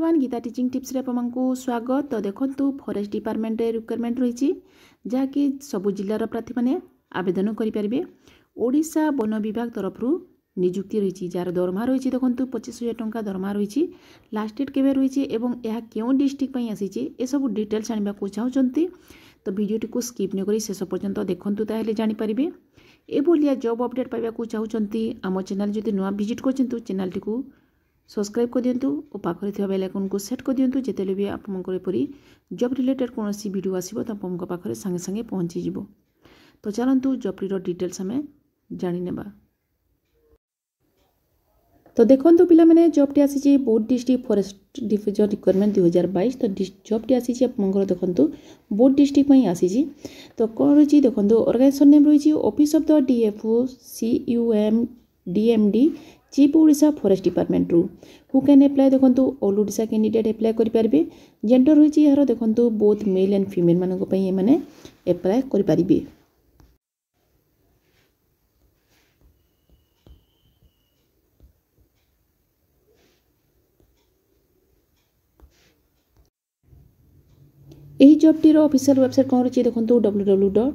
Everyone Gita teaching টিপসরে আপনার স্বাগত তো দেখুন ফরেস্ট ডিপার্টমেন্টে রিকোয়ারমেন্ট রয়েছে যা কি সবু জেলার প্রার্থী মানে আবেদন করে পারবে ওড়শা বন বিভাগ তরফর নিযুক্তি রয়েছে যার দরমা রয়েছে দেখুন পঁচিশ হাজার টাকা দরমা রয়েছে লাস্ট ডেট কেবে রয়েছে এবং এহা কেউ ডিস্ট্রিক্ট পাই আসিছে এসব ডিটেলস আনবাকে চাহুন তো ভিডিওটি স্কিপ নকরি শেষ পর্যন্ত দেখুন তাহলে জাঁপারে এভাবে জব অপডেট পাইবা চাহুন আমার চ্যানেল যদি নয় ভিজিট করছেন চ্যানেলটি ସବସ୍କ୍ରାଇବ୍ କରିଦିଅନ୍ତୁ ଓ ପାଖରେ ଥିବା ବେଲ୍ ଆଇକନ୍କୁ ସେଟ୍ କରିଦିଅନ୍ତୁ ଯେତେବେଳେ ବି ଆପଣଙ୍କର ଏପରି ଜବ୍ ରିଲେଟେଡ୍ କୌଣସି ଭିଡ଼ିଓ ଆସିବ ତ ଆପଣଙ୍କ ପାଖରେ ସାଙ୍ଗେ ସାଙ୍ଗେ ପହଞ୍ଚିଯିବ ତ ଚାଲନ୍ତୁ ডিটেলস ଡିଟେଲ୍ସ ଆମେ ଜାଣିନେବା তো পিলা মানে জবটি আসিছে বৌদ্ধ ডিস্ট্রিক্ট ফরেস্ট ডিভিজন রিকোয়ারমেন্ট দুই হাজার বাইশ তো জবটি আসিছে আপনার দেখুন বৌদ্ধ ডিস্ট্রিক্ট আসিছে তো কম রয়েছে দেখুন অর্গানাইজেসন নেম রয়েছে office of the DFO UM DMD chief Odisha forest ଡିପାର୍ଟମେଣ୍ଟରୁ ହୁ କ୍ୟାନ୍ ଆପ୍ଲାଏ ଦେଖନ୍ତୁ ଅଲ୍ ଓଡ଼ିଶା କ୍ୟାଣ୍ଡିଡ଼େଟ୍ ଆପ୍ଲାଏ କରିପାରିବେ ଜେଣ୍ଡର ହୋଇଛି ଏହାର ଦେଖନ୍ତୁ ବୋଥ୍ ମେଲ୍ ଆଣ୍ଡ ଫିମେଲ୍ମାନଙ୍କ ପାଇଁ ଏମାନେ ଆପ୍ଲାଏ କରିପାରିବେ ଏହି ଜବ୍ଟିର ଅଫିସିଆଲ୍ ୱେବସାଇଟ୍ କ'ଣ ରହିଛି ଦେଖନ୍ତୁ W W dot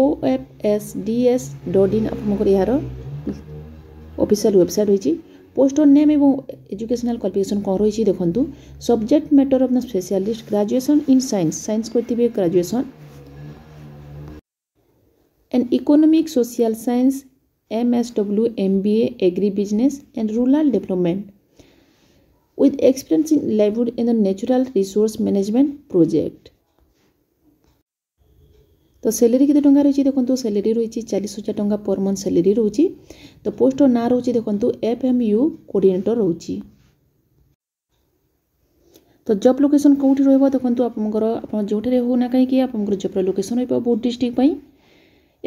O F S D S dot in ଆପଣଙ୍କର ଏହାର ଅଫିସିଆଲ୍ ୱେବସାଇଟ୍ ରହିଛି ପୋଷ୍ଟର ନେମ୍ ଏବଂ ଏଜୁକେସନାଲ୍ କ୍ୱାଲିଫିକେସନ୍ କ'ଣ ରହିଛି ଦେଖନ୍ତୁ subject matter of the specialist graduation in science science କରିଥିବେ graduation and economic social science M S W M B agribusiness and rural development with experience in livelihood in the natural resource management project তো salary কেতে টঙ্কা রয়েছে দেখুন স্যালেরি রয়েছে চালিশ হাজার টঙ্কা পর month স্যালেরি রয়েছে তো পোস্টর না রয়েছে দেখুন এফ এম ইউ কোর্ডিনেটর রয়েছে তো জব লোকেসন কেউটি রহব দেখুন আপনার আপনার যেটার হো না কী আপনার জবর লোকেসন রহব বহুত ডিস্ট্রিক্ট পাই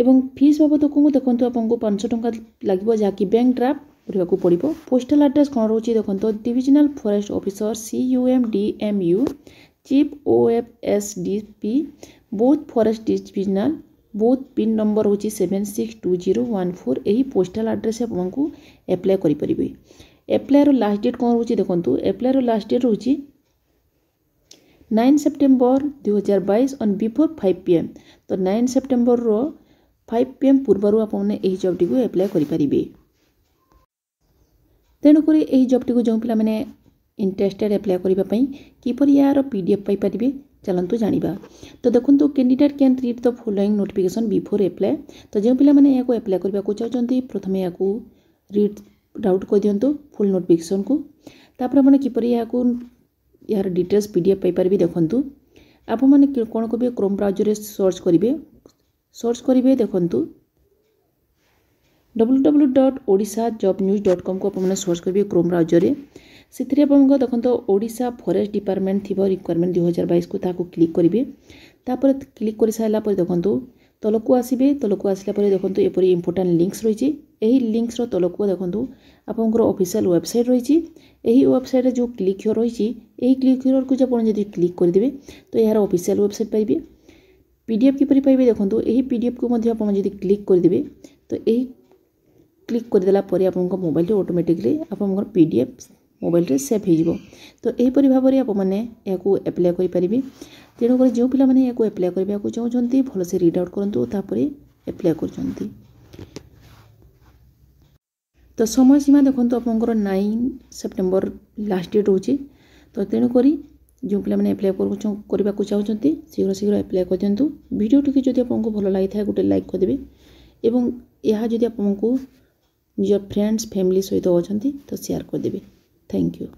এবং ফিস বাবদকু দেখুন আপনার পাঁচশো টাকা লাগবে যা কি ব্যাঙ্ক ড্রাফ্ট ভরা পড়ব পোস্টাল আড্রেস কম রয়েছে দেখুন divisional forest officer C U M D M U chief O F S D P Boudh forest divisional Boudh pin number ହେଉଛି seven six two zero one four ଏହି ପୋଷ୍ଟାଲ୍ ଆଡ୍ରେସ୍ ଆପଣଙ୍କୁ apply କରିପାରିବେ ଆପ୍ଲାଏର ଲାଷ୍ଟ ଡେଟ୍ କ'ଣ ରହୁଛି ଦେଖନ୍ତୁ ଆପ୍ଲାଏର ଲାଷ୍ଟ ଡେଟ୍ ରହୁଛି ନାଇନ୍ ସେପ୍ଟେମ୍ବର ଦୁଇହଜାର ବାଇଶ on before five P M ତ ନାଇନ୍ ସେପ୍ଟେମ୍ବରର ଫାଇଭ୍ ପି ଏମ୍ ପୂର୍ବରୁ ଆପଣମାନେ ଏହି ଜବ୍ଟିକୁ ଆପ୍ଲାଏ କରିପାରିବେ ତେଣୁକରି ଏହି ଜବ୍ଟିକୁ ଯେଉଁ ପିଲାମାନେ इंटरेस्टेड एप्लाय करने किपर यार पीडीएफ पापर चलतु जाना तो देखो candidate can read the following notification before apply तो जो पे एप्लाय करने को चाहते प्रथम यहाँ रिड डाउट कर दिंतु फुल नोटिफिकेसन को तापर आप किपर यहाँ यार डिटेल्स पी डी एफ पाइपर देखु आप कौन कहे क्रोम ब्राउजर सर्च करेंगे सर्च करेंगे देखु डब्ल्यू डब्ल्यू डट ओडा जब न्यूज डट कम को आप सर्च करेंगे क्रोम ब्राउजर ସେଥିରେ ଆପଣଙ୍କ ଦେଖନ୍ତୁ ଓଡ଼ିଶା ଫରେଷ୍ଟ ଡିପାର୍ଟମେଣ୍ଟ ଥିବ ରିକ୍ୱାରମେଣ୍ଟ ଦୁଇ ହଜାର ବାଇଶକୁ ତାହାକୁ କ୍ଲିକ୍ କରିବେ ତାପରେ କ୍ଲିକ୍ କରିସାରିଲା ପରେ ଦେଖନ୍ତୁ ତଳକୁ ଆସିବେ ତଳକୁ ଆସିଲା ପରେ ଦେଖନ୍ତୁ ଏପରି ଇମ୍ପୋର୍ଟାଣ୍ଟ ଲିଙ୍କସ୍ ରହିଛି ଏହି ଲିଙ୍କସ୍ର ତଳକୁ ଦେଖନ୍ତୁ ଆପଣଙ୍କର ଅଫିସିଆଲ୍ ୱେବସାଇଟ୍ ରହିଛି ଏହି ୱେବସାଇଟ୍ରେ ଯେଉଁ କ୍ଲିକ୍ ହିଅର୍ ରହିଛି ଏହି କ୍ଲିକ୍ ହିଅର୍କୁ ଆପଣ ଯଦି କ୍ଲିକ୍ କରିଦେବେ ତ ଏହାର ଅଫିସିଆଲ୍ ୱେବସାଇଟ୍ ପାଇବେ ପି ଡି ଏଫ୍ କିପରି ପାଇବେ ଦେଖନ୍ତୁ ଏହି ପି ଡି ଏଫ୍କୁ ମଧ୍ୟ ଆପଣ ଯଦି କ୍ଲିକ୍ କରିଦେବେ ତ ଏହି କ୍ଲିକ୍ କରିଦେଲା ପରେ ଆପଣଙ୍କ ମୋବାଇଲ୍ରେ ଅଟୋମେଟିକ୍ଲି ଆପଣଙ୍କର ପି ଡି ଏଫ୍ ମୋବାଇଲରେ ସେଭ୍ ହୋଇଯିବ ତ ଏହିପରି ଭାବରେ ଆପଣମାନେ ଏହାକୁ ଆପ୍ଲାଏ କରିପାରିବେ ତେଣୁକରି ଯେଉଁ ପିଲାମାନେ ଏହାକୁ ଆପ୍ଲାଏ କରିବାକୁ ଚାହୁଁଛନ୍ତି ଭଲସେ ରିଡ୍ ଆଉଟ୍ କରନ୍ତୁ ତାପରେ ଆପ୍ଲାଏ କରୁଛନ୍ତି ତ ସମୟସୀମା ଦେଖନ୍ତୁ ଆପଣଙ୍କର ନାଇନ୍ ସେପ୍ଟେମ୍ବର ଲାଷ୍ଟ ଡେଟ୍ ହେଉଛି ତ ତେଣୁକରି ଯେଉଁ ପିଲାମାନେ ଆପ୍ଲାଏ କରିବାକୁ ଚାହୁଁଛନ୍ତି ଶୀଘ୍ର ଶୀଘ୍ର ଆପ୍ଲାଏ କରିଦିଅନ୍ତୁ ଭିଡ଼ିଓଟିକୁ ଯଦି ଆପଣଙ୍କୁ ଭଲ ଲାଗିଥାଏ ଗୋଟେ ଲାଇକ୍ କରିଦେବେ ଏବଂ ଏହା ଯଦି ଆପଣଙ୍କୁ ନିଜ ଫ୍ରେଣ୍ଡସ୍ ଫ୍ୟାମିଲି ସହିତ ଅଛନ୍ତି ତ ସେୟାର କରିଦେବେ Thank you.